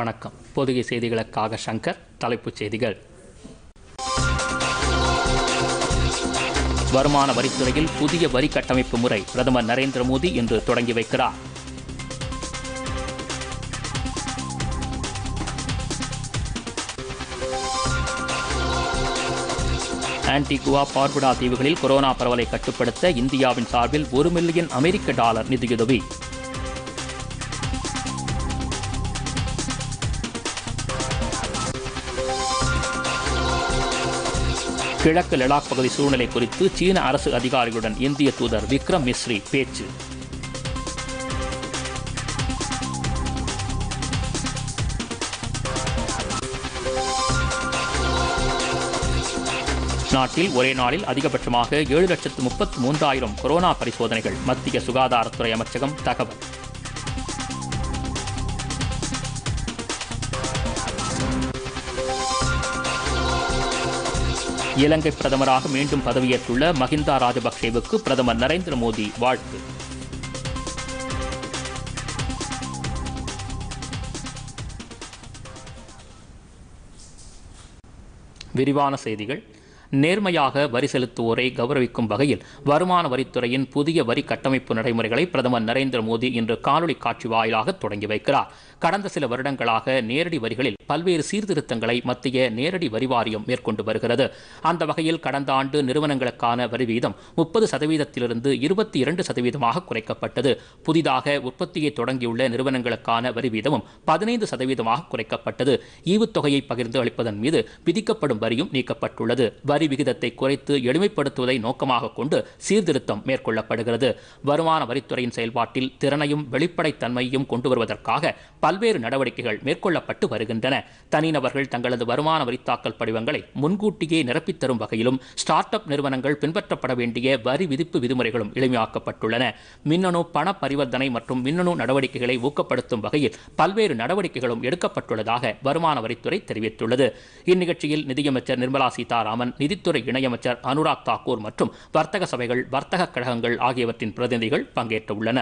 வணக்கம் பொதுகை செய்திகளுக்காக சங்கர் தலைப்புச் செய்திகள் வருமான வரித்துறையில் புதிய வரி கட்டமைப்பு முறை பிரதமர் நரேந்திர மோடி இன்று தொடங்கி வைக்கிறார் ஆன்டிகுவா பார்புடா தீவுகளில் கொரோனா பரவலை கட்டுப்படுத்த இந்தியாவின் சார்பில் ஒரு மில்லியன் அமெரிக்க டாலர் நிதியுதவி கிழக்கு லடாக் பகுதி சூழ்நிலை குறித்து சீன அரசு அதிகாரிகளுடன் இந்திய தூதர் விக்ரம் மிஸ்ரி பேச்சு நாட்டில் ஒரே நாளில் அதிகபட்சமாக ஏழு லட்சத்து முப்பத்து மூன்றாயிரம் கொரோனா பரிசோதனைகள் மத்திய சுகாதாரத்துறை அமைச்சகம் தகவல் இலங்கை பிரதமராக மீண்டும் பதவியேற்றுள்ள மஹிந்தா ராஜபக்சேவுக்கு பிரதமர் நரேந்திர மோடி வாழ்த்து விரிவான செய்திகள் நேர்மையாக வரி செலுத்துவோரை கௌரவிக்கும் வகையில் வருமான வரித்துறையின் புதிய வரி கட்டமைப்பு நடைமுறைகளை பிரதமர் நரேந்திர மோடி இன்று காணொலி காட்சி வாயிலாக தொடங்கி வைக்கிறார் கடந்த சில வருடங்களாக நேரடி வரிகளில் பல்வேறு சீர்திருத்தங்களை மத்திய நேரடி வரி வாரியம் மேற்கொண்டு வருகிறது அந்த வகையில் கடந்த ஆண்டு நிறுவனங்களுக்கான வரி வீதம் முப்பது சதவீதத்திலிருந்து இருபத்தி இரண்டு சதவீதமாக குறைக்கப்பட்டது புதிதாக உற்பத்தியை தொடங்கியுள்ள நிறுவனங்களுக்கான வரி வீதமும் பதினைந்து சதவீதமாக குறைக்கப்பட்டது ஈவுத்தொகையை பகிர்ந்து அளிப்பதன் மீது விதிக்கப்படும் வரியும் நீக்கப்பட்டுள்ளது வரி விகிதத்தை குறைத்து எளிமைப்படுத்துவதை நோக்கமாக கொண்டு சீர்திருத்தம் மேற்கொள்ளப்படுகிறது வருமான வரித்துறையின் செயல்பாட்டில் திறனையும் வெளிப்படைத்தன்மையும் கொண்டு வருவதற்காக பல்வேறு நடவடிக்கைகள் மேற்கொள்ளப்பட்டு வருகின்றன தனிநபர்கள் தங்களது வருமான வரி தாக்கல் படிவங்களை முன்கூட்டியே நிரப்பித்தரும் வகையிலும் ஸ்டார்ட் அப் நிறுவனங்கள் பின்பற்றப்பட வேண்டிய வரி விதிப்பு விதிமுறைகளும் எளிமையாக்கப்பட்டுள்ளன மின்னணு பண பரிவர்த்தனை மற்றும் மின்னணு நடவடிக்கைகளை ஊக்கப்படுத்தும் வகையில் பல்வேறு நடவடிக்கைகளும் எடுக்கப்பட்டுள்ளதாக வருமான வரித்துறை தெரிவித்துள்ளது இந்நிகழ்ச்சியில் நிதியமைச்சர் நிர்மலா சீதாராமன் நிதித்துறை இணையமைச்சர் அனுராக் தாக்கூர் மற்றும் வர்த்தக சபைகள் வர்த்தக கழகங்கள் ஆகியவற்றின் பிரதிநிதிகள் பங்கேற்றுள்ளனா்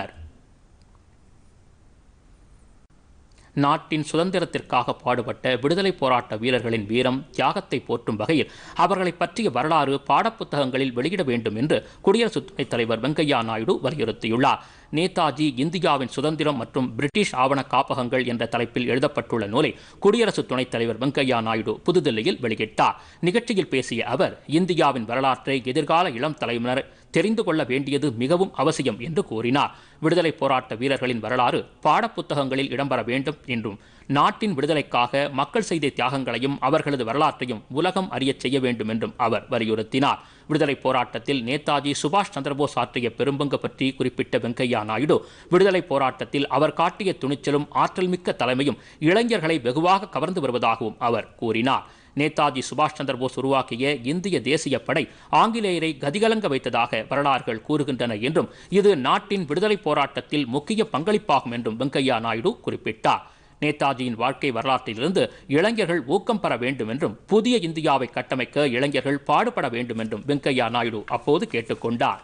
நாட்டின் சுதந்திரத்திற்காக பாடுபட்ட விடுதலை போராட்ட வீரர்களின் வீரம் தியாகத்தை போற்றும் வகையில் அவர்களை பற்றிய வரலாறு பாடப்புத்தகங்களில் வெளியிட வேண்டும் என்று குடியரசு துணைத் தலைவர் வெங்கையா நாயுடு வலியுறுத்தியுள்ளார் நேதாஜி இந்தியாவின் சுதந்திரம் மற்றும் பிரிட்டிஷ் ஆவண காப்பகங்கள் என்ற தலைப்பில் எழுதப்பட்டுள்ள நூலை குடியரசு துணைத் தலைவர் வெங்கையா நாயுடு புதுதில்லியில் வெளியிட்டார் நிகழ்ச்சியில் பேசிய அவர் இந்தியாவின் வரலாற்றை எதிர்கால இளம் தலைமுறை தெரிந்து கொள்ள வேண்டியது மிகவும் அவசியம் என்று கூறினார் விடுதலை போராட்ட வீரர்களின் வரலாறு பாடப்புத்தகங்களில் இடம்பெற வேண்டும் என்றும் நாட்டின் விடுதலைக்காக மக்கள் செய்த தியாகங்களையும் அவர்களது வரலாற்றையும் உலகம் அறியச் செய்ய வேண்டும் என்றும் அவர் வலியுறுத்தினார் விடுதலை போராட்டத்தில் நேதாஜி சுபாஷ் சந்திரபோஸ் ஆற்றிய பெரும்பங்கு பற்றி குறிப்பிட்ட வெங்கையா நாயுடு விடுதலை போராட்டத்தில் அவர் காட்டிய துணிச்சலும் ஆற்றல்மிக்க தலைமையும் இளைஞர்களை வெகுவாக கவர்ந்து வருவதாகவும் அவர் கூறினார் நேதாஜி சுபாஷ் சந்திர போஸ் உருவாக்கிய இந்திய தேசிய படை ஆங்கிலேயரை கதிகலங்க வைத்ததாக வரலாறுகள் கூறுகின்றன என்றும் இது நாட்டின் விடுதலை போராட்டத்தில் முக்கிய பங்களிப்பாகும் என்றும் வெங்கையா நாயுடு குறிப்பிட்டார் நேதாஜியின் வாழ்க்கை வரலாற்றிலிருந்து இளைஞர்கள் ஊக்கம் பெற வேண்டும் என்றும் புதிய இந்தியாவை கட்டமைக்க இளைஞர்கள் பாடுபட வேண்டும் என்றும் வெங்கையா நாயுடு அப்போது கேட்டுக்கொண்டார்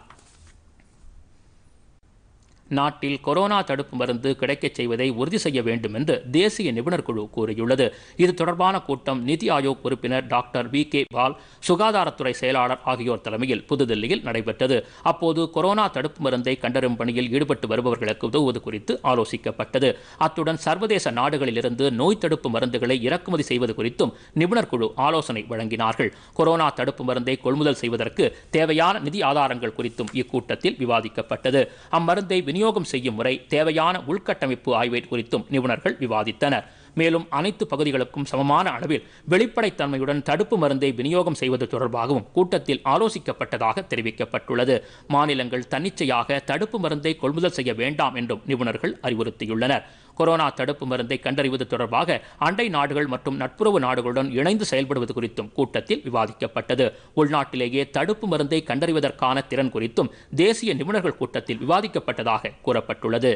நாட்டில் கொரோனா தடுப்பு மருந்து கிடைக்கச் செய்வதை உறுதி செய்ய வேண்டும் என்று தேசிய நிபுணர் குழு கூறியுள்ளது இது தொடர்பான கூட்டம் நிதி ஆயோக் உறுப்பினர் டாக்டர் வி கே பால் சுகாதாரத்துறை செயலாளர் ஆகியோர் தலைமையில் புதுதில்லியில் நடைபெற்றது அப்போது கொரோனா தடுப்பு மருந்தை கண்டறும் பணியில் ஈடுபட்டு வருபவர்களுக்கு உதவுவது குறித்து ஆலோசிக்கப்பட்டது அத்துடன் சர்வதேச நாடுகளிலிருந்து நோய் தடுப்பு மருந்துகளை இறக்குமதி செய்வது குறித்தும் நிபுணர் குழு ஆலோசனை வழங்கினார்கள் கொரோனா தடுப்பு மருந்தை கொள்முதல் செய்வதற்கு தேவையான நிதி ஆதாரங்கள் குறித்தும் இக்கூட்டத்தில் விவாதிக்கப்பட்டது அம்மருந்தை விநியோகம் செய்யும் முறை தேவையான உள்கட்டமைப்பு ஆய்வை குறித்தும் நிபுணர்கள் விவாதித்தனர் மேலும் அனைத்து பகுதிகளுக்கும் சமமான அளவில் வெளிப்படைத்தன்மையுடன் தடுப்பு மருந்தை விநியோகம் செய்வது தொடர்பாகவும் கூட்டத்தில் ஆலோசிக்கப்பட்டதாக தெரிவிக்கப்பட்டுள்ளது மாநிலங்கள் தன்னிச்சையாக தடுப்பு மருந்தை கொள்முதல் செய்ய வேண்டாம் என்றும் நிபுணர்கள் அறிவுறுத்தியுள்ளனர் கொரோனா தடுப்பு மருந்தை கண்டறிவது தொடர்பாக அண்டை நாடுகள் மற்றும் நட்புறவு நாடுகளுடன் இணைந்து செயல்படுவது குறித்தும் கூட்டத்தில் விவாதிக்கப்பட்டது உள்நாட்டிலேயே தடுப்பு மருந்தை கண்டறிவதற்கான திறன் குறித்தும் தேசிய நிபுணர்கள் கூட்டத்தில் விவாதிக்கப்பட்டதாக கூறப்பட்டுள்ளது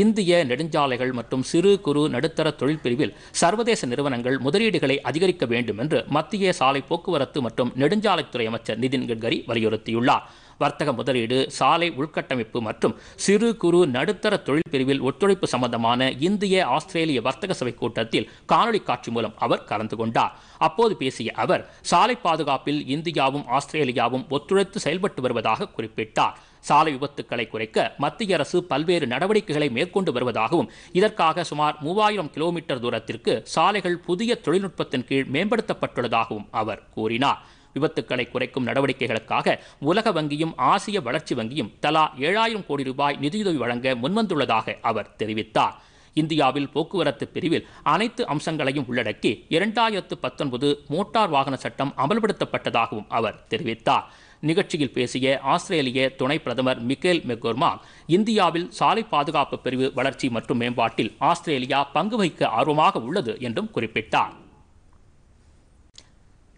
இந்திய நெடுஞ்சாலைகள் மற்றும் சிறு குறு நடுத்தர தொழில் பிரிவில் சர்வதேச நிறுவனங்கள் முதலீடுகளை அதிகரிக்க வேண்டும் என்று மத்திய சாலை போக்குவரத்து மற்றும் நெடுஞ்சாலைத்துறை அமைச்சர் நிதின் கட்கரி வலியுறுத்தியுள்ளார் வர்த்தக முதலீடு சாலை உள்கட்டமைப்பு மற்றும் சிறு குறு நடுத்தர தொழில் பிரிவில் ஒத்துழைப்பு சம்பந்தமான இந்திய ஆஸ்திரேலிய வர்த்தக சபை கூட்டத்தில் காணொலி காட்சி மூலம் அவர் கலந்து கொண்டார் அப்போது பேசிய அவர் சாலை பாதுகாப்பில் இந்தியாவும் ஆஸ்திரேலியாவும் ஒத்துழைத்து செயல்பட்டு வருவதாக குறிப்பிட்டார் சாலை விபத்துக்களை குறைக்க மத்திய அரசு பல்வேறு நடவடிக்கைகளை மேற்கொண்டு வருவதாகவும் இதற்காக சுமார் மூவாயிரம் கிலோமீட்டர் தூரத்திற்கு சாலைகள் புதிய தொழில்நுட்பத்தின் கீழ் மேம்படுத்தப்பட்டுள்ளதாகவும் அவர் கூறினார் விபத்துக்களை குறைக்கும் நடவடிக்கைகளுக்காக உலக வங்கியும் ஆசிய வளர்ச்சி வங்கியும் தலா ஏழாயிரம் கோடி ரூபாய் நிதியுதவி வழங்க முன்வந்துள்ளதாக அவர் தெரிவித்தார் இந்தியாவில் போக்குவரத்து பிரிவில் அனைத்து அம்சங்களையும் உள்ளடக்கி இரண்டாயிரத்து பத்தொன்பது மோட்டார் வாகன சட்டம் அமல்படுத்தப்பட்டதாகவும் அவர் தெரிவித்தார் நிகழ்ச்சியில் பேசிய ஆஸ்திரேலிய துணை பிரதமர் மிக்கேல் மெக்கோர்மா இந்தியாவில் சாலை பாதுகாப்பு பிரிவு வளர்ச்சி மற்றும் மேம்பாட்டில் ஆஸ்திரேலியா பங்கு வகிக்க ஆர்வமாக உள்ளது என்றும் குறிப்பிட்டார்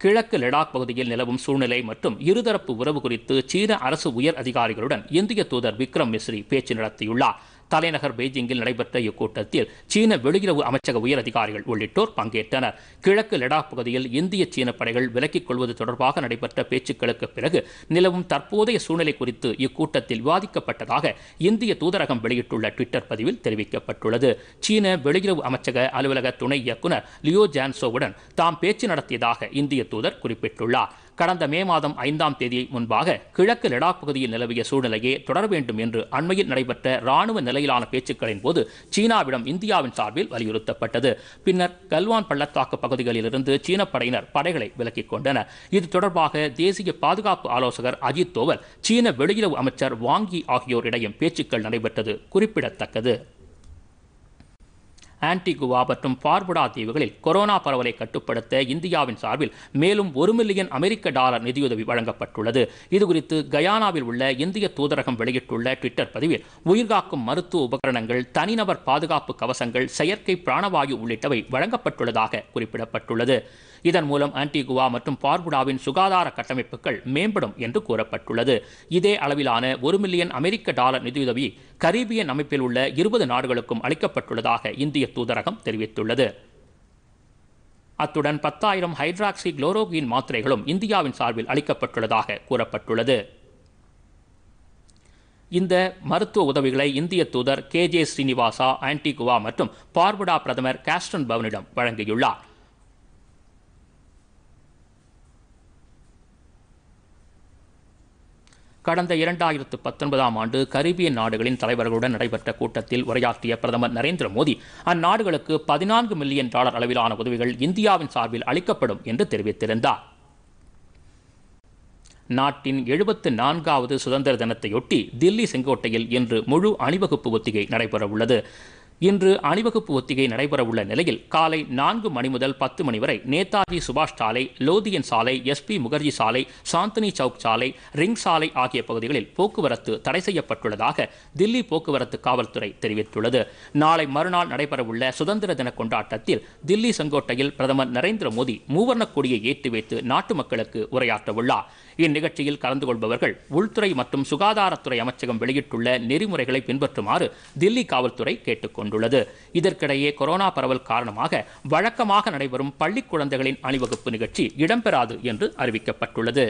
கிழக்கு லடாக் பகுதியில் நிலவும் சூழ்நிலை மற்றும் இருதரப்பு உறவு குறித்து சீன அரசு உயர் அதிகாரிகளுடன் இந்திய தூதர் விக்ரம் மிஸ்ரி பேச்சு நடத்தியுள்ளார் தலைநகர் பெய்ஜிங்கில் நடைபெற்ற இக்கூட்டத்தில் சீன வெளியுறவு அமைச்சக உயர் அதிகாரிகள் உள்ளிட்டோர் பங்கேற்றனர் கிழக்கு லடாக் பகுதியில் இந்திய சீன படைகள் விலக்கிக் கொள்வது தொடர்பாக நடைபெற்ற பேச்சுக்களுக்கு பிறகு நிலவும் தற்போதைய சூழ்நிலை குறித்து இக்கூட்டத்தில் விவாதிக்கப்பட்டதாக இந்திய தூதரகம் வெளியிட்டுள்ள ட்விட்டர் பதிவில் தெரிவிக்கப்பட்டுள்ளது சீன வெளியுறவு அமைச்சக அலுவலக துணை இயக்குநர் லியோ ஜான்சோவுடன் தாம் பேச்சு நடத்தியதாக இந்திய தூதர் குறிப்பிட்டுள்ளார் கடந்த மே மாதம் ஐந்தாம் தேதி முன்பாக கிழக்கு லடாக் பகுதியில் நிலவிய சூழ்நிலையே தொடர வேண்டும் என்று அண்மையில் நடைபெற்ற ராணுவ நிலையிலான பேச்சுக்களின் போது சீனாவிடம் இந்தியாவின் சார்பில் வலியுறுத்தப்பட்டது பின்னர் கல்வான் பள்ளத்தாக்கு பகுதிகளிலிருந்து சீன படையினர் படைகளை விலக்கிக் கொண்டனர் இது தொடர்பாக தேசிய பாதுகாப்பு ஆலோசகர் அஜித் தோவல் சீன வெளியுறவு அமைச்சர் வாங்கி ஆகியோரிடையும் பேச்சுக்கள் நடைபெற்றது குறிப்பிடத்தக்கது ஆன்டிகுவா மற்றும் பார்புடா தீவுகளில் கொரோனா பரவலை கட்டுப்படுத்த இந்தியாவின் சார்பில் மேலும் ஒரு மில்லியன் அமெரிக்க டாலர் நிதியுதவி வழங்கப்பட்டுள்ளது இதுகுறித்து கயானாவில் உள்ள இந்திய தூதரகம் வெளியிட்டுள்ள ட்விட்டர் பதிவில் உயிர்காக்கும் மருத்துவ உபகரணங்கள் தனிநபர் பாதுகாப்பு கவசங்கள் செயற்கை பிராணவாயு உள்ளிட்டவை வழங்கப்பட்டுள்ளதாக குறிப்பிடப்பட்டுள்ளது இதன் மூலம் ஆன்டிகுவா மற்றும் பார்புடாவின் சுகாதார கட்டமைப்புகள் மேம்படும் என்று கூறப்பட்டுள்ளது இதே அளவிலான ஒரு மில்லியன் அமெரிக்க டாலர் நிதியுதவி கரீபியன் அமைப்பில் உள்ள இருபது நாடுகளுக்கும் அளிக்கப்பட்டுள்ளதாக இந்திய தூதரகம் தெரிவித்துள்ளது அத்துடன் பத்தாயிரம் ஹைட்ராக்சி குளோரோகின் மாத்திரைகளும் இந்தியாவின் சார்பில் அளிக்கப்பட்டுள்ளதாக கூறப்பட்டுள்ளது இந்த மருத்துவ உதவிகளை இந்திய தூதர் கே ஜே ஸ்ரீனிவாசா ஆன்டிகுவா மற்றும் பார்புடா பிரதமர் காஸ்டன் பவனிடம் வழங்கியுள்ளார் கடந்த இரண்டாயிரத்து பத்தொன்பதாம் ஆண்டு கரீபியன் நாடுகளின் தலைவர்களுடன் நடைபெற்ற கூட்டத்தில் உரையாற்றிய பிரதமர் நரேந்திர மோடி அந்நாடுகளுக்கு பதினான்கு மில்லியன் டாலர் அளவிலான உதவிகள் இந்தியாவின் சார்பில் அளிக்கப்படும் என்று தெரிவித்திருந்தார் நாட்டின் எழுபத்து நான்காவது சுதந்திர தினத்தையொட்டி தில்லி செங்கோட்டையில் இன்று முழு அணிவகுப்பு ஒத்திகை நடைபெறவுள்ளது இன்று அணிவகுப்பு ஒத்திகை நடைபெறவுள்ள நிலையில் காலை நான்கு மணி முதல் பத்து மணி வரை நேதாஜி சுபாஷ் சாலை லோதியன் சாலை எஸ்பி முகர்ஜி சாலை சாந்தினி சவுக் சாலை ரிங் சாலை ஆகிய பகுதிகளில் போக்குவரத்து தடை செய்யப்பட்டுள்ளதாக தில்லி போக்குவரத்து காவல்துறை தெரிவித்துள்ளது நாளை மறுநாள் நடைபெறவுள்ள சுதந்திர தின கொண்டாட்டத்தில் தில்லி செங்கோட்டையில் பிரதமர் நரேந்திர மோடி மூவர்ண கொடியை ஏற்றி வைத்து நாட்டு மக்களுக்கு உரையாற்றவுள்ளார் இந்நிகழ்ச்சியில் கலந்து கொள்பவர்கள் உள்துறை மற்றும் சுகாதாரத்துறை அமைச்சகம் வெளியிட்டுள்ள நெறிமுறைகளை பின்பற்றுமாறு தில்லி காவல்துறை கேட்டுக்கொண்டு கொண்டுள்ளது இதற்கிடையே கொரோனா பரவல் காரணமாக வழக்கமாக நடைபெறும் பள்ளி குழந்தைகளின் அணிவகுப்பு நிகழ்ச்சி இடம்பெறாது என்று அறிவிக்கப்பட்டுள்ளது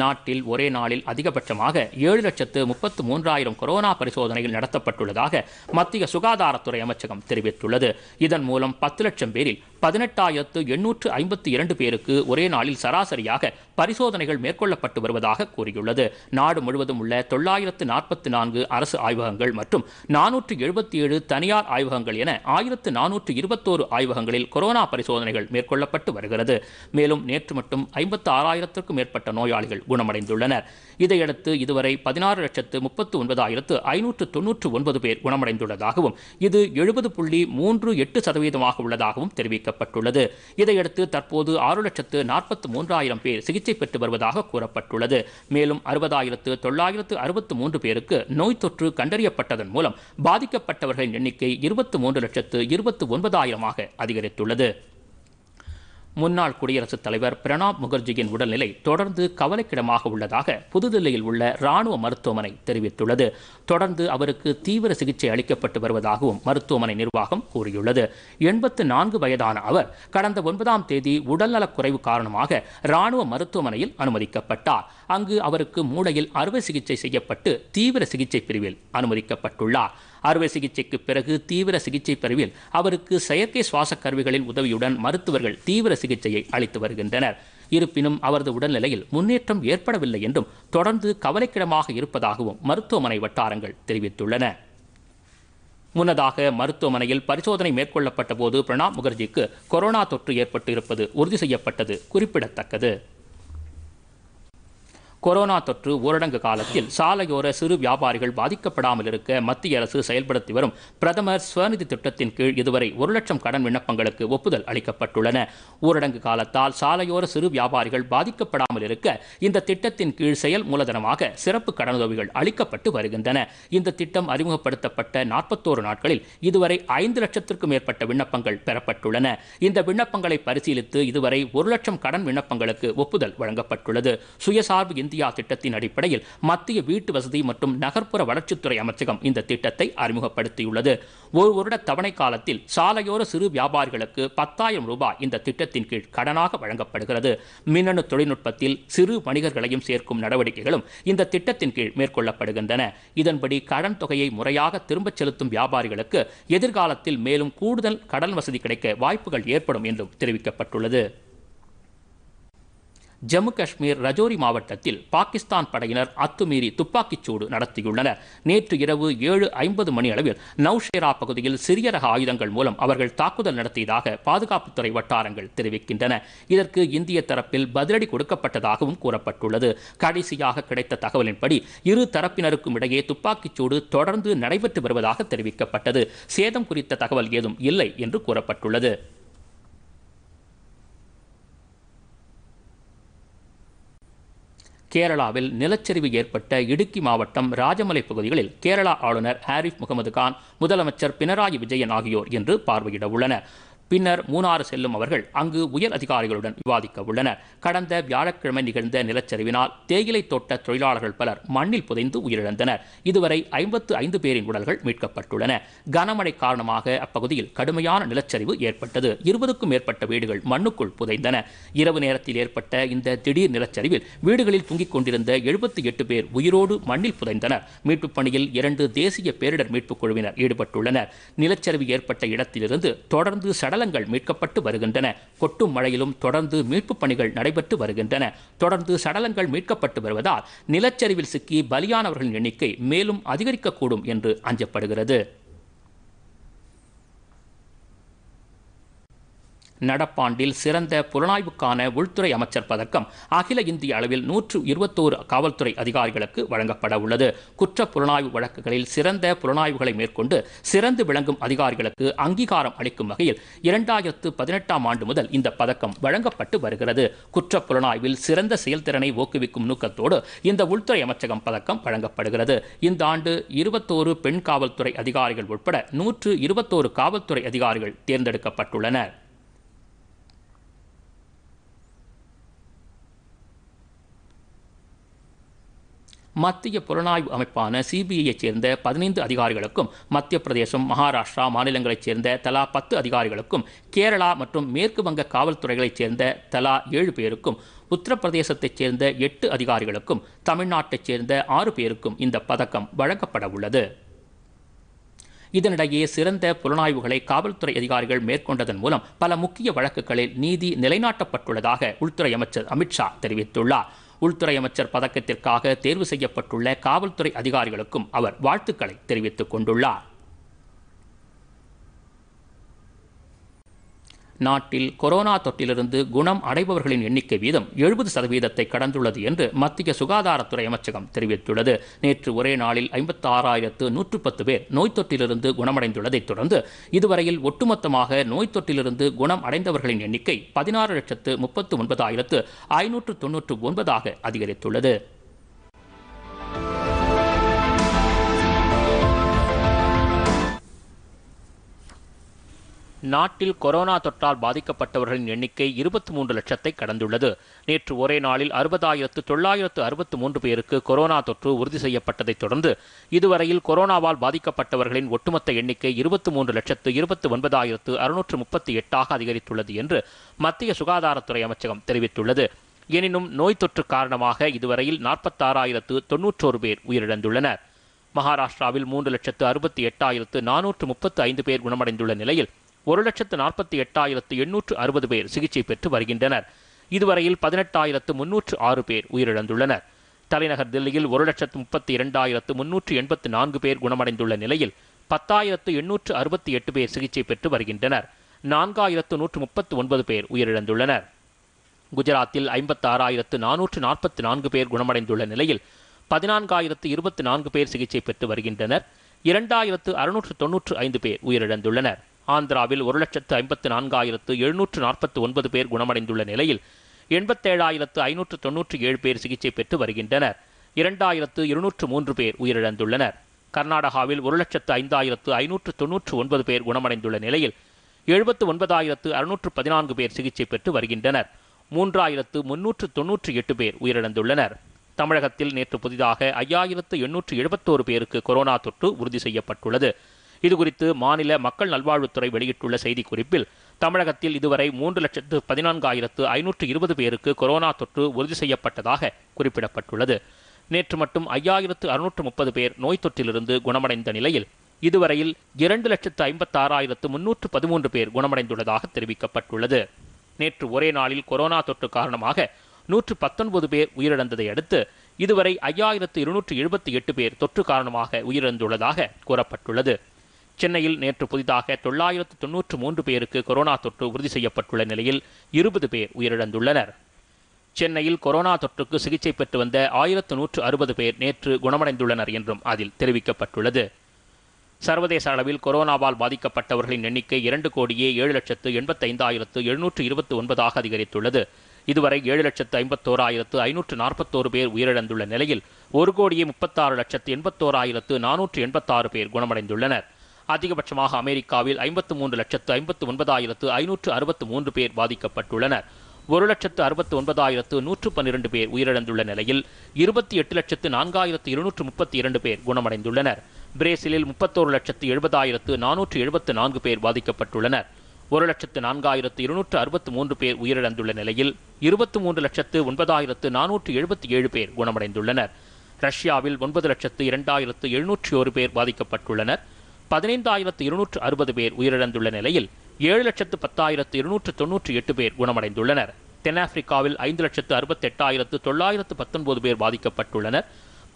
நாட்டில் ஒரே நாளில் அதிகபட்சமாக ஏழு லட்சத்து முப்பத்து மூன்றாயிரம் கொரோனா பரிசோதனைகள் நடத்தப்பட்டுள்ளதாக மத்திய சுகாதாரத்துறை அமைச்சகம் தெரிவித்துள்ளது இதன் மூலம் பத்து லட்சம் பேரில் பதினெட்டாயிரத்து எண்ணூற்று ஐம்பத்தி இரண்டு பேருக்கு ஒரே நாளில் சராசரியாக பரிசோதனைகள் மேற்கொள்ளப்பட்டு வருவதாக கூறியுள்ளது நாடு முழுவதும் உள்ள தொள்ளாயிரத்து நாற்பத்தி நான்கு அரசு ஆய்வகங்கள் மற்றும் நானூற்று எழுபத்தி ஏழு தனியார் ஆய்வகங்கள் என ஆயிரத்து நானூற்று இருபத்தோரு ஆய்வகங்களில் கொரோனா பரிசோதனைகள் மேற்கொள்ளப்பட்டு வருகிறது மேலும் நேற்று மட்டும் ஐம்பத்து ஆறாயிரத்திற்கும் மேற்பட்ட நோயாளிகள் குணமடைந்துள்ளனர் இதையடுத்து இதுவரை பதினாறு லட்சத்து முப்பத்து ஒன்பதாயிரத்து ஐநூற்று தொன்னூற்று ஒன்பது பேர் குணமடைந்துள்ளதாகவும் இது எழுபது புள்ளி மூன்று எட்டு சதவீதமாக உள்ளதாகவும் தெரிவிக்கப்பட்டது பாதிக்கப்பட்டுள்ளது இதையடுத்து தற்போது ஆறு லட்சத்து நாற்பத்தி மூன்றாயிரம் பேர் சிகிச்சை பெற்று வருவதாக கூறப்பட்டுள்ளது மேலும் அறுபதாயிரத்து தொள்ளாயிரத்து அறுபத்து மூன்று பேருக்கு நோய் தொற்று கண்டறியப்பட்டதன் மூலம் பாதிக்கப்பட்டவர்களின் எண்ணிக்கை இருபத்தி மூன்று லட்சத்து இருபத்தி ஒன்பதாயிரமாக அதிகரித்துள்ளது முன்னாள் குடியரசுத் தலைவர் பிரணாப் முகர்ஜியின் உடல்நிலை தொடர்ந்து கவலைக்கிடமாக உள்ளதாக புதுதில்லியில் உள்ள ராணுவ மருத்துவமனை தெரிவித்துள்ளது தொடர்ந்து அவருக்கு தீவிர சிகிச்சை அளிக்கப்பட்டு வருவதாகவும் மருத்துவமனை நிர்வாகம் கூறியுள்ளது எண்பத்து நான்கு வயதான அவர் கடந்த ஒன்பதாம் தேதி உடல்நலக் குறைவு காரணமாக ராணுவ மருத்துவமனையில் அனுமதிக்கப்பட்டார் அங்கு அவருக்கு மூளையில் அறுவை சிகிச்சை செய்யப்பட்டு தீவிர சிகிச்சை பிரிவில் அனுமதிக்கப்பட்டுள்ளார் அறுவை சிகிச்சைக்கு பிறகு தீவிர சிகிச்சை பிரிவில் அவருக்கு செயற்கை சுவாச கருவிகளின் உதவியுடன் மருத்துவர்கள் தீவிர சிகிச்சையை அளித்து வருகின்றனர் இருப்பினும் அவரது உடல்நிலையில் முன்னேற்றம் ஏற்படவில்லை என்றும் தொடர்ந்து கவலைக்கிடமாக இருப்பதாகவும் மருத்துவமனை வட்டாரங்கள் தெரிவித்துள்ளன முன்னதாக மருத்துவமனையில் பரிசோதனை மேற்கொள்ளப்பட்ட போது பிரணாப் முகர்ஜிக்கு கொரோனா தொற்று ஏற்பட்டு இருப்பது உறுதி செய்யப்பட்டது குறிப்பிடத்தக்கது கொரோனா தொற்று ஊரடங்கு காலத்தில் சாலையோர சிறு வியாபாரிகள் பாதிக்கப்படாமல் இருக்க மத்திய அரசு செயல்படுத்தி வரும் பிரதமர் ஸ்வநிதி திட்டத்தின் கீழ் இதுவரை ஒரு லட்சம் கடன் விண்ணப்பங்களுக்கு ஒப்புதல் அளிக்கப்பட்டுள்ளன ஊரடங்கு காலத்தால் சாலையோர சிறு வியாபாரிகள் பாதிக்கப்படாமல் இருக்க இந்த திட்டத்தின் கீழ் செயல் மூலதனமாக சிறப்பு கடனுதவிகள் அளிக்கப்பட்டு வருகின்றன இந்த திட்டம் அறிமுகப்படுத்தப்பட்ட நாற்பத்தோரு நாட்களில் இதுவரை ஐந்து லட்சத்திற்கும் மேற்பட்ட விண்ணப்பங்கள் பெறப்பட்டுள்ளன இந்த விண்ணப்பங்களை பரிசீலித்து இதுவரை ஒரு லட்சம் கடன் விண்ணப்பங்களுக்கு ஒப்புதல் வழங்கப்பட்டுள்ளது சுயசார்பு இந்தியா திட்டத்தின் அடிப்படையில் மத்திய வீட்டு வசதி மற்றும் நகர்ப்புற வளர்ச்சித்துறை அமைச்சகம் இந்த திட்டத்தை அறிமுகப்படுத்தியுள்ளது ஒரு வருட தவணை காலத்தில் சாலையோர சிறு வியாபாரிகளுக்கு பத்தாயிரம் ரூபாய் இந்த திட்டத்தின் கீழ் கடனாக வழங்கப்படுகிறது மின்னணு தொழில்நுட்பத்தில் சிறு வணிகர்களையும் சேர்க்கும் நடவடிக்கைகளும் இந்த திட்டத்தின் கீழ் மேற்கொள்ளப்படுகின்றன இதன்படி கடன் தொகையை முறையாக திரும்பச் செலுத்தும் வியாபாரிகளுக்கு எதிர்காலத்தில் மேலும் கூடுதல் கடல் வசதி கிடைக்க வாய்ப்புகள் ஏற்படும் என்றும் தெரிவிக்கப்பட்டுள்ளது ஜம்மு காஷ்மீர் ரஜோரி மாவட்டத்தில் பாகிஸ்தான் படையினர் அத்துமீறி துப்பாக்கிச்சூடு நடத்தியுள்ளனர் நேற்று இரவு ஏழு ஐம்பது மணி அளவில் நவ்ஷேரா பகுதியில் சிறிய ரக ஆயுதங்கள் மூலம் அவர்கள் தாக்குதல் நடத்தியதாக பாதுகாப்புத்துறை வட்டாரங்கள் தெரிவிக்கின்றன இதற்கு இந்திய தரப்பில் பதிலடி கொடுக்கப்பட்டதாகவும் கூறப்பட்டுள்ளது கடைசியாக கிடைத்த தகவலின்படி இரு தரப்பினருக்கும் இடையே துப்பாக்கிச்சூடு தொடர்ந்து நடைபெற்று வருவதாக தெரிவிக்கப்பட்டது சேதம் குறித்த தகவல் ஏதும் இல்லை என்று கூறப்பட்டுள்ளது கேரளாவில் நிலச்சரிவு ஏற்பட்ட இடுக்கி மாவட்டம் ராஜமலை பகுதிகளில் கேரளா ஆளுநர் ஹாரிஃப் முகமது கான் முதலமைச்சர் பினராயி விஜயன் ஆகியோர் இன்று பார்வையிட உள்ளனர் பின்னர் மூணாறு செல்லும் அவர்கள் அங்கு உயர் அதிகாரிகளுடன் விவாதிக்க உள்ளனர் கடந்த வியாழக்கிழமை நிகழ்ந்த நிலச்சரிவினால் தேயிலை தோட்ட தொழிலாளர்கள் பலர் மண்ணில் புதைந்து உயிரிழந்தனர் இதுவரை ஐம்பத்து ஐந்து பேரின் உடல்கள் மீட்கப்பட்டுள்ளன கனமழை காரணமாக அப்பகுதியில் கடுமையான நிலச்சரிவு ஏற்பட்டது இருபதுக்கும் மேற்பட்ட வீடுகள் மண்ணுக்குள் புதைந்தன இரவு நேரத்தில் ஏற்பட்ட இந்த திடீர் நிலச்சரிவில் வீடுகளில் தூங்கிக் கொண்டிருந்த எழுபத்தி எட்டு பேர் உயிரோடு மண்ணில் புதைந்தனர் மீட்புப் பணியில் இரண்டு தேசிய பேரிடர் மீட்புக் குழுவினர் ஈடுபட்டுள்ளனர் நிலச்சரிவு ஏற்பட்ட இடத்திலிருந்து தொடர்ந்து சடல சடலங்கள் மீட்கப்பட்டு வருகின்றன கொட்டும் மழையிலும் தொடர்ந்து மீட்புப் பணிகள் நடைபெற்று வருகின்றன தொடர்ந்து சடலங்கள் மீட்கப்பட்டு வருவதால் நிலச்சரிவில் சிக்கி பலியானவர்களின் எண்ணிக்கை மேலும் அதிகரிக்கக்கூடும் என்று அஞ்சப்படுகிறது நடப்பாண்டில் சிறந்த புலனாய்வுக்கான உள்துறை அமைச்சர் பதக்கம் அகில இந்திய அளவில் நூற்று இருபத்தோரு காவல்துறை அதிகாரிகளுக்கு வழங்கப்பட உள்ளது குற்ற புலனாய்வு வழக்குகளில் சிறந்த புலனாய்வுகளை மேற்கொண்டு சிறந்து விளங்கும் அதிகாரிகளுக்கு அங்கீகாரம் அளிக்கும் வகையில் இரண்டாயிரத்து பதினெட்டாம் ஆண்டு முதல் இந்த பதக்கம் வழங்கப்பட்டு வருகிறது குற்ற புலனாய்வில் சிறந்த செயல்திறனை ஊக்குவிக்கும் நோக்கத்தோடு இந்த உள்துறை அமைச்சகம் பதக்கம் வழங்கப்படுகிறது இந்த ஆண்டு இருபத்தோரு பெண் காவல்துறை அதிகாரிகள் உட்பட நூற்று இருபத்தோரு காவல்துறை அதிகாரிகள் தேர்ந்தெடுக்கப்பட்டுள்ளனர் மத்திய புலனாய்வு அமைப்பான சிபிஐயைச் சேர்ந்த பதினைந்து அதிகாரிகளுக்கும் மத்திய பிரதேசம் மகாராஷ்டிரா மாநிலங்களைச் சேர்ந்த தலா பத்து அதிகாரிகளுக்கும் கேரளா மற்றும் மேற்கு வங்க காவல்துறைகளைச் சேர்ந்த தலா ஏழு பேருக்கும் உத்தரப்பிரதேசத்தைச் சேர்ந்த எட்டு அதிகாரிகளுக்கும் தமிழ்நாட்டைச் சேர்ந்த ஆறு பேருக்கும் இந்த பதக்கம் வழங்கப்பட உள்ளது இதனிடையே சிறந்த புலனாய்வுகளை காவல்துறை அதிகாரிகள் மேற்கொண்டதன் மூலம் பல முக்கிய வழக்குகளில் நீதி நிலைநாட்டப்பட்டுள்ளதாக உள்துறை அமைச்சர் அமித்ஷா தெரிவித்துள்ளார் உள்துறை அமைச்சர் பதக்கத்திற்காக தேர்வு செய்யப்பட்டுள்ள காவல்துறை அதிகாரிகளுக்கும் அவர் வாழ்த்துக்களை தெரிவித்துக் கொண்டுள்ளார் நாட்டில் கொரோனா தொற்றிலிருந்து குணம் அடைபவர்களின் எண்ணிக்கை வீதம் எழுபது சதவீதத்தை கடந்துள்ளது என்று மத்திய சுகாதாரத்துறை அமைச்சகம் தெரிவித்துள்ளது நேற்று ஒரே நாளில் ஐம்பத்தி ஆறாயிரத்து நூற்று பத்து பேர் நோய் தொற்றிலிருந்து குணமடைந்துள்ளதைத் தொடர்ந்து இதுவரையில் ஒட்டுமொத்தமாக நோய் தொற்றிலிருந்து குணம் அடைந்தவர்களின் எண்ணிக்கை பதினாறு லட்சத்து முப்பத்து ஒன்பதாயிரத்து ஐநூற்று தொன்னூற்று ஒன்பதாக அதிகரித்துள்ளது நாட்டில் கொரோனா தொற்றால் பாதிக்கப்பட்டவர்களின் எண்ணிக்கை இருபத்தி மூன்று லட்சத்தை கடந்துள்ளது நேற்று ஒரே நாளில் அறுபதாயிரத்து தொள்ளாயிரத்து அறுபத்து மூன்று பேருக்கு கொரோனா தொற்று உறுதி செய்யப்பட்டதைத் தொடர்ந்து இதுவரையில் கொரோனாவால் பாதிக்கப்பட்டவர்களின் ஒட்டுமொத்த எண்ணிக்கை இருபத்தி மூன்று லட்சத்து இருபத்தி ஒன்பதாயிரத்து அறுநூற்று முப்பத்தி எட்டாக அதிகரித்துள்ளது என்று மத்திய சுகாதாரத்துறை அமைச்சகம் தெரிவித்துள்ளது எனினும் நோய் தொற்று காரணமாக இதுவரையில் நாற்பத்தாறாயிரத்து தொன்னூற்றோரு பேர் உயிரிழந்துள்ளனர் மகாராஷ்டிராவில் மூன்று லட்சத்து அறுபத்தி எட்டாயிரத்து நானூற்று முப்பத்து ஐந்து பேர் குணமடைந்துள்ள நிலையில் ஒரு லட்சத்து நாற்பத்தி எட்டாயிரத்து எண்ணூற்று அறுபது பேர் சிகிச்சை பெற்று வருகின்றனர் இதுவரையில் பதினெட்டாயிரத்து முன்னூற்று ஆறு பேர் உயிரிழந்துள்ளனர் தலைநகர் தில்லியில் ஒரு லட்சத்து முப்பத்தி இரண்டாயிரத்து முன்னூற்று எண்பத்து நான்கு பேர் குணமடைந்துள்ள நிலையில் பத்தாயிரத்து எண்ணூற்று அறுபத்தி எட்டு பேர் சிகிச்சை பெற்று வருகின்றனர் நான்காயிரத்து நூற்று முப்பத்து ஒன்பது பேர் உயிரிழந்துள்ளனர் குஜராத்தில் ஐம்பத்தாறாயிரத்து நானூற்று நாற்பத்தி நான்கு பேர் குணமடைந்துள்ள நிலையில் பதினான்காயிரத்து இருபத்தி நான்கு பேர் சிகிச்சை பெற்று வருகின்றனர் இரண்டாயிரத்து அறுநூற்று தொன்னூற்று ஐந்து பேர் உயிரிழந்துள்ளனர் ஆந்திராவில் ஒரு லட்சத்து ஐம்பத்து நான்காயிரத்து எழுநூற்று நாற்பத்தி ஒன்பது பேர் குணமடைந்துள்ள நிலையில் எண்பத்தேழாயிரத்து ஐநூற்று தொன்னூற்றி ஏழு பேர் சிகிச்சை பெற்று வருகின்றனர் இரண்டாயிரத்து இருநூற்று மூன்று பேர் உயிரிழந்துள்ளனர் கர்நாடகாவில் ஒரு லட்சத்து ஐந்தாயிரத்து ஐநூற்று தொன்னூற்று ஒன்பது பேர் குணமடைந்துள்ள நிலையில் எழுபத்து ஒன்பதாயிரத்து அறுநூற்று பதினான்கு பேர் சிகிச்சை பெற்று வருகின்றனர் மூன்றாயிரத்து முன்னூற்று தொன்னூற்றி எட்டு பேர் உயிரிழந்துள்ளனர் தமிழகத்தில் நேற்று புதிதாக ஐயாயிரத்து எண்ணூற்று எழுபத்தோரு பேருக்கு கொரோனா தொற்று உறுதி செய்யப்பட்டுள்ளது இதுகுறித்து மாநில மக்கள் நல்வாழ்வுத்துறை வெளியிட்டுள்ள செய்திக்குறிப்பில் தமிழகத்தில் இதுவரை மூன்று லட்சத்து பதினான்காயிரத்து ஐநூற்று இருபது பேருக்கு கொரோனா தொற்று உறுதி செய்யப்பட்டதாக குறிப்பிடப்பட்டுள்ளது நேற்று மட்டும் ஐயாயிரத்து அறுநூற்று முப்பது பேர் நோய் தொற்றிலிருந்து குணமடைந்த நிலையில் இதுவரையில் இரண்டு லட்சத்து ஐம்பத்தாறாயிரத்து முன்னூற்று பதிமூன்று பேர் குணமடைந்துள்ளதாக தெரிவிக்கப்பட்டுள்ளது நேற்று ஒரே நாளில் கொரோனா தொற்று காரணமாக நூற்று பத்தொன்பது பேர் உயிரிழந்ததை அடுத்து இதுவரை ஐயாயிரத்து இருநூற்று எழுபத்தி எட்டு பேர் தொற்று காரணமாக உயிரிழந்துள்ளதாக கூறப்பட்டுள்ளது சென்னையில் நேற்று புதிதாக தொள்ளாயிரத்து தொன்னூற்று மூன்று பேருக்கு கொரோனா தொற்று உறுதி செய்யப்பட்டுள்ள நிலையில் இருபது பேர் உயிரிழந்துள்ளனர் சென்னையில் கொரோனா தொற்றுக்கு சிகிச்சை பெற்று வந்த ஆயிரத்து நூற்று அறுபது பேர் நேற்று குணமடைந்துள்ளனர் என்றும் அதில் தெரிவிக்கப்பட்டுள்ளது சர்வதேச அளவில் கொரோனாவால் பாதிக்கப்பட்டவர்களின் எண்ணிக்கை இரண்டு கோடியே ஏழு லட்சத்து எண்பத்தைந்தாயிரத்து எழுநூற்று இருபத்தி ஒன்பதாக அதிகரித்துள்ளது இதுவரை ஏழு லட்சத்து ஐம்பத்தோராயிரத்து ஐநூற்று நாற்பத்தோரு பேர் உயிரிழந்துள்ள நிலையில் ஒரு கோடியே முப்பத்தாறு லட்சத்து எண்பத்தோராயிரத்து நானூற்று எண்பத்தாறு பேர் குணமடைந்துள்ளனர் அதிகபட்சமாக அமெரிக்காவில் ஐம்பத்து மூன்று லட்சத்து ஐம்பத்து ஒன்பதாயிரத்து ஐநூற்று அறுபத்து மூன்று பேர் பாதிக்கப்பட்டுள்ளனர் ஒரு லட்சத்து அறுபத்து ஒன்பதாயிரத்து நூற்று பன்னிரண்டு பேர் உயிரிழந்துள்ள நிலையில் இருபத்தி எட்டு லட்சத்து நான்காயிரத்து இருநூற்று முப்பத்தி இரண்டு பேர் குணமடைந்துள்ளனர் பிரேசிலில் முப்பத்தோரு லட்சத்து எழுபதாயிரத்து நானூற்று எழுபத்து நான்கு பேர் பாதிக்கப்பட்டுள்ளனர் ஒரு லட்சத்து நான்காயிரத்து இருநூற்று அறுபத்து மூன்று பேர் உயிரிழந்துள்ள நிலையில் இருபத்தி மூன்று லட்சத்து ஒன்பதாயிரத்து நானூற்று எழுபத்தி ஏழு பேர் குணமடைந்துள்ளனர் ரஷ்யாவில் ஒன்பது லட்சத்து இரண்டாயிரத்து எழுநூற்றி ஒரு பேர் பாதிக்கப்பட்டுள்ளனர் பதினைந்தாயிரத்து இருநூற்று அறுபது பேர் உயிரிழந்துள்ள நிலையில் ஏழு லட்சத்து பத்தாயிரத்து இருநூற்று தொன்னூற்றி எட்டு பேர் குணமடைந்துள்ளனர் தென்னாப்பிரிக்காவில் ஐந்து லட்சத்து அறுபத்தெட்டாயிரத்து தொள்ளாயிரத்து பத்தொன்பது பேர் பாதிக்கப்பட்டுள்ளனர்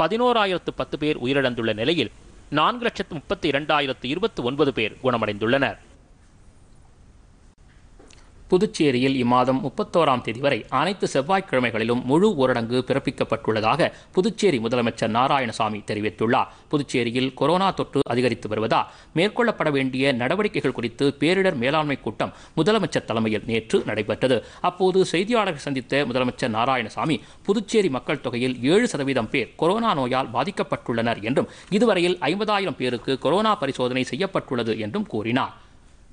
பதினோராயிரத்து பத்து பேர் உயிரிழந்துள்ள நிலையில் நான்கு லட்சத்து முப்பத்தி இரண்டாயிரத்து இருபத்தி ஒன்பது பேர் குணமடைந்துள்ளனர் புதுச்சேரியில் இம்மாதம் முப்பத்தோராம் தேதி வரை அனைத்து செவ்வாய்க்கிழமைகளிலும் முழு ஊரடங்கு பிறப்பிக்கப்பட்டுள்ளதாக புதுச்சேரி முதலமைச்சர் நாராயணசாமி தெரிவித்துள்ளார் புதுச்சேரியில் கொரோனா தொற்று அதிகரித்து வருவதால் மேற்கொள்ளப்பட வேண்டிய நடவடிக்கைகள் குறித்து பேரிடர் மேலாண்மை கூட்டம் முதலமைச்சர் தலைமையில் நேற்று நடைபெற்றது அப்போது செய்தியாளர்கள் சந்தித்த முதலமைச்சர் நாராயணசாமி புதுச்சேரி மக்கள் தொகையில் ஏழு சதவீதம் பேர் கொரோனா நோயால் பாதிக்கப்பட்டுள்ளனர் என்றும் இதுவரையில் ஐம்பதாயிரம் பேருக்கு கொரோனா பரிசோதனை செய்யப்பட்டுள்ளது என்றும் கூறினார்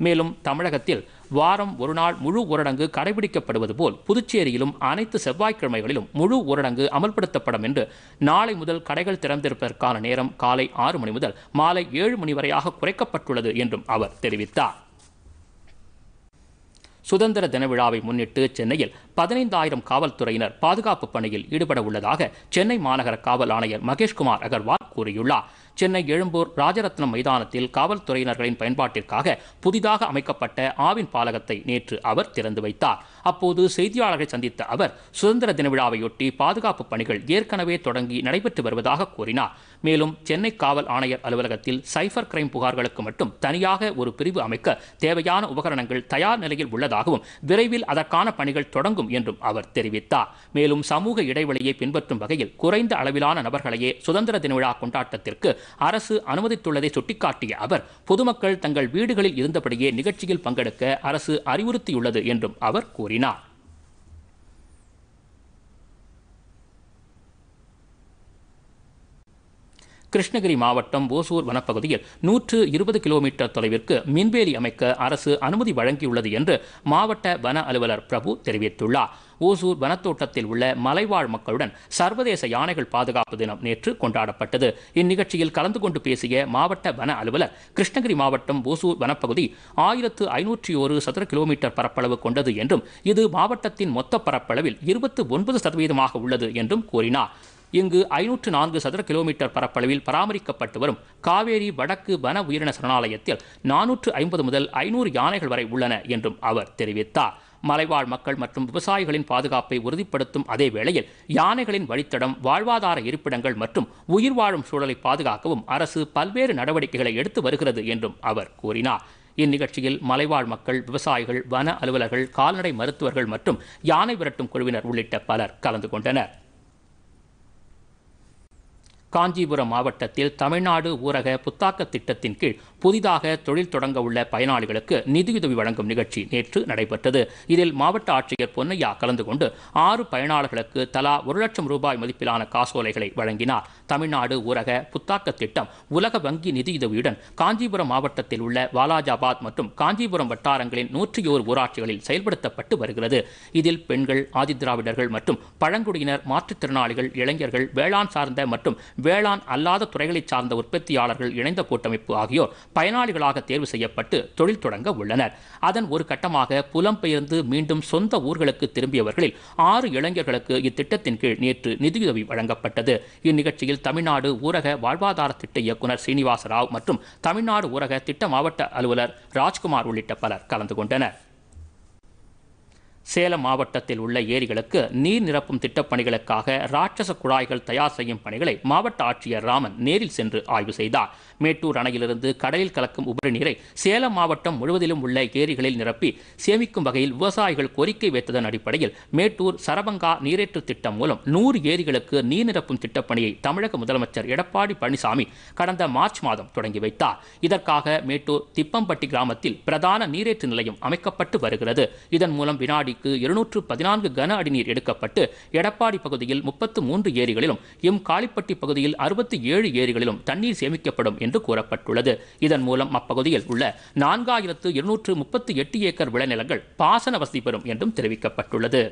மேலும் தமிழகத்தில் வாரம் ஒரு நாள் முழு ஊரடங்கு கடைபிடிக்கப்படுவது போல் புதுச்சேரியிலும் அனைத்து செவ்வாய்க்கிழமைகளிலும் முழு ஊரடங்கு அமல்படுத்தப்படும் என்று நாளை முதல் கடைகள் திறந்திருப்பதற்கான நேரம் காலை ஆறு மணி முதல் மாலை ஏழு மணி வரையாக குறைக்கப்பட்டுள்ளது என்றும் அவர் தெரிவித்தார் சுதந்திர தின விழாவை முன்னிட்டு சென்னையில் பதினைந்தாயிரம் காவல்துறையினர் பாதுகாப்பு பணியில் ஈடுபட உள்ளதாக சென்னை மாநகர காவல் ஆணையர் மகேஷ்குமார் அகர்வால் கூறியுள்ளார் சென்னை எழும்பூர் ராஜரத்னம் மைதானத்தில் காவல்துறையினர்களின் பயன்பாட்டிற்காக புதிதாக அமைக்கப்பட்ட ஆவின் பாலகத்தை நேற்று அவர் திறந்து வைத்தார் அப்போது செய்தியாளர்களை சந்தித்த அவர் சுதந்திர தின விழாவையொட்டி பாதுகாப்பு பணிகள் ஏற்கனவே தொடங்கி நடைபெற்று வருவதாக கூறினார் மேலும் சென்னை காவல் ஆணையர் அலுவலகத்தில் சைபர் கிரைம் புகார்களுக்கு மட்டும் தனியாக ஒரு பிரிவு அமைக்க தேவையான உபகரணங்கள் தயார் நிலையில் உள்ளதாகவும் விரைவில் அதற்கான பணிகள் தொடங்கும் என்றும் அவர் தெரிவித்தார் மேலும் சமூக இடைவெளியை பின்பற்றும் வகையில் குறைந்த அளவிலான நபர்களையே சுதந்திர தின விழா கொண்டாட்டத்திற்கு அரசு அனுமதித்துள்ளதை சுட்டிக்காட்டிய அவர் பொதுமக்கள் தங்கள் வீடுகளில் இருந்தபடியே நிகழ்ச்சியில் பங்கெடுக்க அரசு அறிவுறுத்தியுள்ளது என்றும் அவர் கூறினார் கிருஷ்ணகிரி மாவட்டம் ஓசூர் வனப்பகுதியில் நூற்று இருபது கிலோமீட்டர் தொலைவிற்கு மின்வேலி அமைக்க அரசு அனுமதி வழங்கியுள்ளது என்று மாவட்ட வன அலுவலர் பிரபு தெரிவித்துள்ளார் ஓசூர் வனத்தோட்டத்தில் உள்ள மலைவாழ் மக்களுடன் சர்வதேச யானைகள் பாதுகாப்பு தினம் நேற்று கொண்டாடப்பட்டது இந்நிகழ்ச்சியில் கலந்து கொண்டு பேசிய மாவட்ட வன அலுவலர் கிருஷ்ணகிரி மாவட்டம் ஓசூர் வனப்பகுதி ஆயிரத்து ஐநூற்றி ஒரு சதுர கிலோமீட்டர் பரப்பளவு கொண்டது என்றும் இது மாவட்டத்தின் மொத்த பரப்பளவில் இருபத்து ஒன்பது சதவீதமாக உள்ளது என்றும் கூறினார் இங்கு ஐநூற்று நான்கு சதுர கிலோமீட்டர் பரப்பளவில் பராமரிக்கப்பட்டு வரும் காவேரி வடக்கு வன உயிரின சரணாலயத்தில் நானூற்று ஐம்பது முதல் ஐநூறு யானைகள் வரை உள்ளன என்றும் அவர் தெரிவித்தார் மலைவாழ் மக்கள் மற்றும் விவசாயிகளின் பாதுகாப்பை உறுதிப்படுத்தும் அதே வேளையில் யானைகளின் வழித்தடம் வாழ்வாதார இருப்பிடங்கள் மற்றும் உயிர் வாழும் சூழலை பாதுகாக்கவும் அரசு பல்வேறு நடவடிக்கைகளை எடுத்து வருகிறது என்றும் அவர் கூறினார் இந்நிகழ்ச்சியில் மலைவாழ் மக்கள் விவசாயிகள் வன அலுவலர்கள் கால்நடை மருத்துவர்கள் மற்றும் யானை விரட்டும் குழுவினர் உள்ளிட்ட பலர் கலந்து கொண்டனர் காஞ்சிபுரம் மாவட்டத்தில் தமிழ்நாடு ஊரக புத்தாக்க திட்டத்தின் கீழ் புதிதாக தொழில் தொடங்க உள்ள பயனாளிகளுக்கு நிதியுதவி வழங்கும் நிகழ்ச்சி நேற்று நடைபெற்றது இதில் மாவட்ட ஆட்சியர் பொன்னையா கலந்து கொண்டு ஆறு பயனாளர்களுக்கு தலா ஒரு லட்சம் ரூபாய் மதிப்பிலான காசோலைகளை வழங்கினார் தமிழ்நாடு ஊரக புத்தாக்க திட்டம் உலக வங்கி நிதியுதவியுடன் காஞ்சிபுரம் மாவட்டத்தில் உள்ள வாலாஜாபாத் மற்றும் காஞ்சிபுரம் வட்டாரங்களின் நூற்றியோர் ஊராட்சிகளில் செயல்படுத்தப்பட்டு வருகிறது இதில் பெண்கள் ஆதிதிராவிடர்கள் மற்றும் பழங்குடியினர் மாற்றுத்திறனாளிகள் இளைஞர்கள் வேளாண் சார்ந்த மற்றும் வேளாண் அல்லாத துறைகளைச் சார்ந்த உற்பத்தியாளர்கள் இணைந்த கூட்டமைப்பு ஆகியோர் பயனாளிகளாக தேர்வு செய்யப்பட்டு தொழில் தொடங்க உள்ளனர் அதன் ஒரு கட்டமாக புலம்பெயர்ந்து மீண்டும் சொந்த ஊர்களுக்கு திரும்பியவர்களில் ஆறு இளைஞர்களுக்கு இத்திட்டத்தின் கீழ் நேற்று நிதியுதவி வழங்கப்பட்டது இந்நிகழ்ச்சியில் தமிழ்நாடு ஊரக வாழ்வாதார திட்ட இயக்குநர் சீனிவாச ராவ் மற்றும் தமிழ்நாடு ஊரக திட்ட மாவட்ட அலுவலர் ராஜ்குமார் உள்ளிட்ட பலர் கலந்து கொண்டனர் சேலம் மாவட்டத்தில் உள்ள ஏரிகளுக்கு நீர் நிரப்பும் திட்டப்பணிகளுக்காக ராட்சச குழாய்கள் தயார் செய்யும் பணிகளை மாவட்ட ஆட்சியர் ராமன் நேரில் சென்று ஆய்வு செய்தார் மேட்டூர் அணையிலிருந்து கடலில் கலக்கும் உபரி நீரை சேலம் மாவட்டம் முழுவதிலும் உள்ள ஏரிகளில் நிரப்பி சேமிக்கும் வகையில் விவசாயிகள் கோரிக்கை வைத்ததன் அடிப்படையில் மேட்டூர் சரபங்கா நீரேற்று திட்டம் மூலம் நூறு ஏரிகளுக்கு நீர் நிரப்பும் திட்டப்பணியை தமிழக முதலமைச்சர் எடப்பாடி பழனிசாமி கடந்த மார்ச் மாதம் தொடங்கி வைத்தார் இதற்காக மேட்டூர் திப்பம்பட்டி கிராமத்தில் பிரதான நீரேற்று நிலையம் அமைக்கப்பட்டு வருகிறது இதன் மூலம் வினாடி வினாடிக்கு இருநூற்று பதினான்கு கன அடி நீர் எடுக்கப்பட்டு எடப்பாடி பகுதியில் முப்பத்து மூன்று ஏரிகளிலும் எம் காளிப்பட்டி பகுதியில் அறுபத்தி ஏழு ஏரிகளிலும் தண்ணீர் சேமிக்கப்படும் என்று கூறப்பட்டுள்ளது இதன் மூலம் அப்பகுதியில் உள்ள நான்காயிரத்து இருநூற்று முப்பத்தி எட்டு ஏக்கர் விளைநிலங்கள் பாசன வசதி பெறும் என்றும் தெரிவிக்கப்பட்டுள்ளது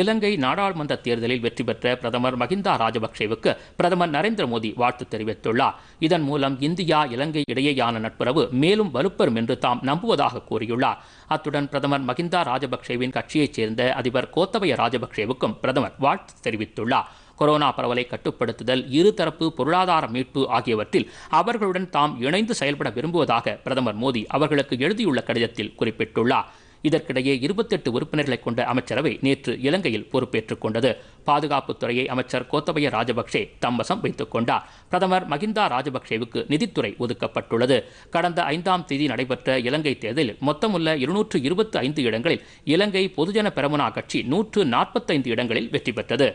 இலங்கை நாடாளுமன்ற தேர்தலில் வெற்றி பெற்ற பிரதமர் மஹிந்தா ராஜபக்சேவுக்கு பிரதமர் நரேந்திர மோடி வாழ்த்து தெரிவித்துள்ளார் இதன் மூலம் இந்தியா இலங்கை இடையேயான நட்புறவு மேலும் வலுப்பெறும் என்று தாம் நம்புவதாக கூறியுள்ளார் அத்துடன் பிரதமர் மஹிந்தா ராஜபக்சேவின் கட்சியைச் சேர்ந்த அதிபர் கோத்தபய ராஜபக்சேவுக்கும் பிரதமர் வாழ்த்து தெரிவித்துள்ளார் கொரோனா பரவலை கட்டுப்படுத்துதல் இருதரப்பு பொருளாதார மீட்பு ஆகியவற்றில் அவர்களுடன் தாம் இணைந்து செயல்பட விரும்புவதாக பிரதமர் மோடி அவர்களுக்கு எழுதியுள்ள கடிதத்தில் குறிப்பிட்டுள்ளார் இதற்கிடையே இருபத்தெட்டு உறுப்பினர்களை கொண்ட அமைச்சரவை நேற்று இலங்கையில் பொறுப்பேற்றுக் கொண்டது பாதுகாப்புத்துறையை அமைச்சர் கோத்தபய ராஜபக்சே தம்மசம் வைத்துக் கொண்டார் பிரதமர் மகிந்தா ராஜபக்சேவுக்கு நிதித்துறை ஒதுக்கப்பட்டுள்ளது கடந்த ஐந்தாம் தேதி நடைபெற்ற இலங்கை தேர்தலில் மொத்தமுள்ள இருநூற்று இருபத்தி ஐந்து இடங்களில் இலங்கை பொதுஜன பெரமுனா கட்சி நூற்று நாற்பத்தைந்து இடங்களில் வெற்றி பெற்றது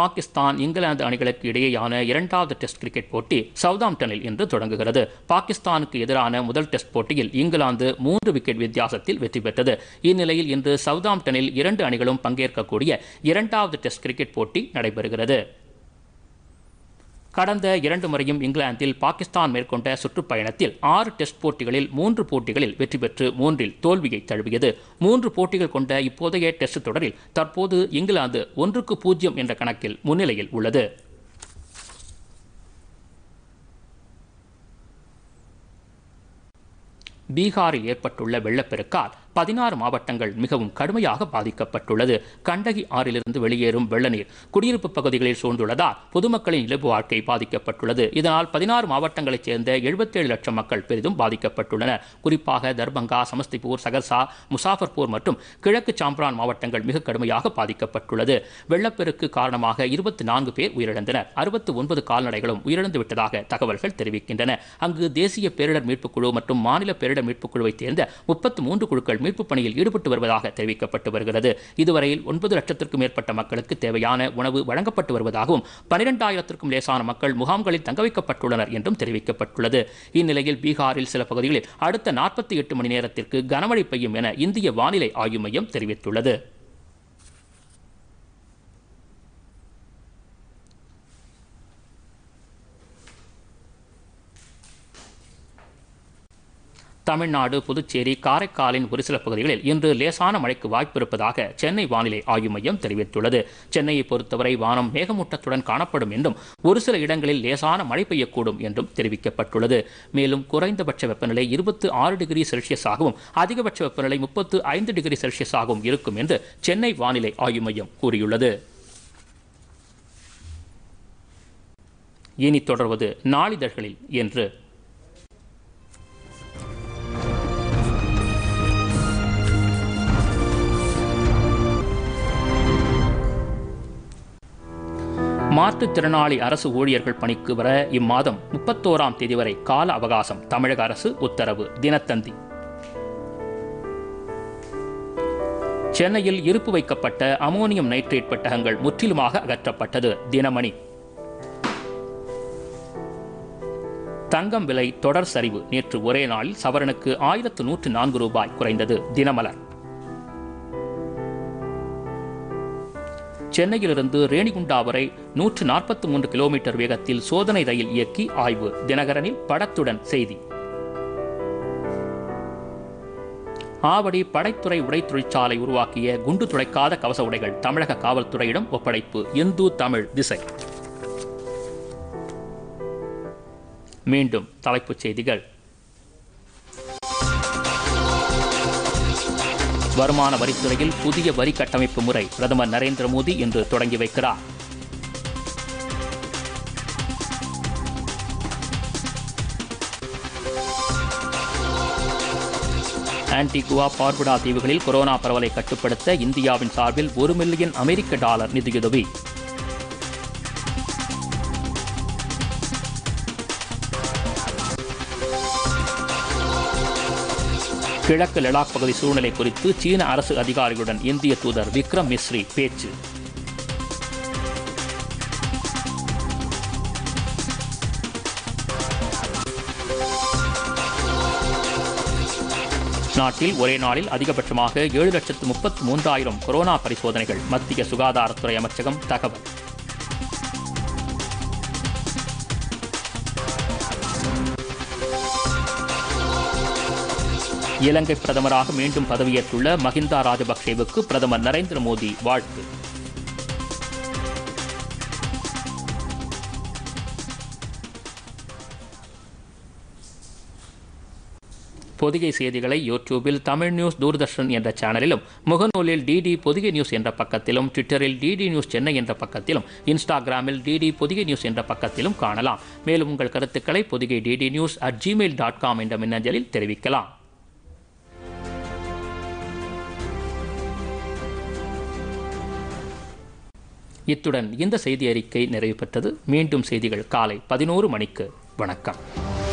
பாகிஸ்தான் இங்கிலாந்து அணிகளுக்கு இடையேயான இரண்டாவது டெஸ்ட் கிரிக்கெட் போட்டி சவுதாம்டனில் இன்று தொடங்குகிறது பாகிஸ்தானுக்கு எதிரான முதல் டெஸ்ட் போட்டியில் இங்கிலாந்து மூன்று விக்கெட் வித்தியாசத்தில் வெற்றி பெற்றது இந்நிலையில் இன்று சவுதாம்டனில் இரண்டு அணிகளும் பங்கேற்கக்கூடிய இரண்டாவது டெஸ்ட் கிரிக்கெட் போட்டி நடைபெறுகிறது கடந்த இரண்டு முறையும் இங்கிலாந்தில் பாகிஸ்தான் மேற்கொண்ட சுற்றுப்பயணத்தில் ஆறு டெஸ்ட் போட்டிகளில் மூன்று போட்டிகளில் வெற்றி பெற்று மூன்றில் தோல்வியை தழுவியது மூன்று போட்டிகள் கொண்ட இப்போதைய டெஸ்ட் தொடரில் தற்போது இங்கிலாந்து ஒன்றுக்கு பூஜ்ஜியம் என்ற கணக்கில் முன்னிலையில் உள்ளது பீகாரில் ஏற்பட்டுள்ள வெள்ளப்பெருக்கால் பதினாறு மாவட்டங்கள் மிகவும் கடுமையாக பாதிக்கப்பட்டுள்ளது கண்டகி ஆறிலிருந்து வெளியேறும் வெள்ள நீர் குடியிருப்பு பகுதிகளில் சூழ்ந்துள்ளதால் பொதுமக்களின் இழப்பு வாழ்க்கை பாதிக்கப்பட்டுள்ளது இதனால் பதினாறு மாவட்டங்களைச் சேர்ந்த எழுபத்தேழு லட்சம் மக்கள் பெரிதும் பாதிக்கப்பட்டுள்ளனர் குறிப்பாக தர்பங்கா சமஸ்திபூர் சகர்சா முசாஃபர்பூர் மற்றும் கிழக்கு சாம்பிரான் மாவட்டங்கள் மிக கடுமையாக பாதிக்கப்பட்டுள்ளது வெள்ளப்பெருக்கு காரணமாக இருபத்தி நான்கு பேர் உயிரிழந்தனர் அறுபத்தி ஒன்பது கால்நடைகளும் உயிரிழந்து விட்டதாக தகவல்கள் தெரிவிக்கின்றன அங்கு தேசிய பேரிடர் மீட்புக் குழு மற்றும் மாநில பேரிடர் மீட்புக் குழுவைச் சேர்ந்த முப்பத்தி மூன்று குழுக்கள் மீட்புப் பணியில் ஈடுபட்டு வருவதாக தெரிவிக்கப்பட்டு வருகிறது இதுவரையில் ஒன்பது லட்சத்திற்கும் மேற்பட்ட மக்களுக்கு தேவையான உணவு வழங்கப்பட்டு வருவதாகவும் பனிரெண்டாயிரத்திற்கும் லேசான மக்கள் முகாம்களில் தங்க வைக்கப்பட்டுள்ளனர் என்றும் தெரிவிக்கப்பட்டுள்ளது இந்நிலையில் பீகாரில் சில பகுதிகளில் அடுத்த நாற்பத்தி எட்டு மணி நேரத்திற்கு கனமழை பெய்யும் என இந்திய வானிலை ஆய்வு மையம் தெரிவித்துள்ளது தமிழ்நாடு புதுச்சேரி காரைக்காலின் ஒரு சில பகுதிகளில் இன்று லேசான மழைக்கு வாய்ப்பு இருப்பதாக சென்னை வானிலை ஆய்வு மையம் தெரிவித்துள்ளது சென்னையை பொறுத்தவரை வானம் மேகமூட்டத்துடன் காணப்படும் என்றும் ஒரு சில இடங்களில் லேசான மழை பெய்யக்கூடும் என்றும் தெரிவிக்கப்பட்டுள்ளது மேலும் குறைந்தபட்ச வெப்பநிலை இருபத்து ஆறு டிகிரி செல்சியஸாகவும் அதிகபட்ச வெப்பநிலை முப்பத்து ஐந்து டிகிரி செல்சியஸாகவும் இருக்கும் என்று சென்னை வானிலை ஆய்வு மையம் கூறியுள்ளது இனி தொடர்வது நாளிதழ்களில் என்று மாற்றுத்திறனாளி அரசு ஊழியர்கள் பணிக்கு வர இம்மாதம் முப்பத்தோராம் தேதி வரை கால அவகாசம் தமிழக அரசு உத்தரவு தினத்தந்தி சென்னையில் இருப்பு வைக்கப்பட்ட அமோனியம் நைட்ரேட் பெட்டகங்கள் முற்றிலுமாக அகற்றப்பட்டது தினமணி தங்கம் விலை தொடர் சரிவு நேற்று ஒரே நாளில் சவரனுக்கு ஆயிரத்து நூற்று நான்கு ரூபாய் குறைந்தது தினமலர் சென்னையிலிருந்து ரேணிகுண்டா வரை நூற்று நாற்பத்தி மூன்று கிலோமீட்டர் வேகத்தில் சோதனை ரயில் இயக்கி ஆய்வு தினகரனில் படத்துடன் செய்தி ஆவடி படைத்துறை உடை தொழிற்சாலை உருவாக்கிய குண்டு துளைக்காத கவச உடைகள் தமிழக காவல்துறையிடம் ஒப்படைப்பு இந்து தமிழ் திசை மீண்டும் தலைப்புச் செய்திகள் வருமான வரித்துறையில் புதிய வரி கட்டமைப்பு முறை பிரதமர் நரேந்திர மோடி இன்று தொடங்கி வைக்கிறார் ஆன்டிகுவா பார்புடா தீவுகளில் கொரோனா பரவலை கட்டுப்படுத்த இந்தியாவின் சார்பில் ஒரு மில்லியன் அமெரிக்க டாலர் நிதியுதவி கிழக்கு லடாக் பகுதி சூழ்நிலை குறித்து சீன அரசு அதிகாரிகளுடன் இந்திய தூதர் விக்ரம் மிஸ்ரி பேச்சு நாட்டில் ஒரே நாளில் அதிகபட்சமாக ஏழு லட்சத்து முப்பத்தி மூன்றாயிரம் கொரோனா பரிசோதனைகள் மத்திய சுகாதாரத்துறை அமைச்சகம் தகவல் இலங்கை பிரதமராக மீண்டும் பதவியேற்றுள்ள மஹிந்தா ராஜபக்சேவுக்கு பிரதமர் நரேந்திர மோடி வாழ்த்து பொதிகை செய்திகளை யூடியூபில் தமிழ் நியூஸ் தூர்தர்ஷன் என்ற சேனலிலும் முகநூலில் டிடி பொதிகை நியூஸ் என்ற பக்கத்திலும் ட்விட்டரில் டிடி நியூஸ் சென்னை என்ற பக்கத்திலும் இன்ஸ்டாகிராமில் டிடி பொதிகை நியூஸ் என்ற பக்கத்திலும் காணலாம் மேலும் உங்கள் கருத்துக்களை Podhigai DD news at Gmail dot com என்ற மின்னஞ்சலில் தெரிவிக்கலாம் இத்துடன் இந்த செய்தி அறிக்கை நிறைவு பெற்றது மீண்டும் செய்திகள் காலை பதினோரு மணிக்கு வணக்கம்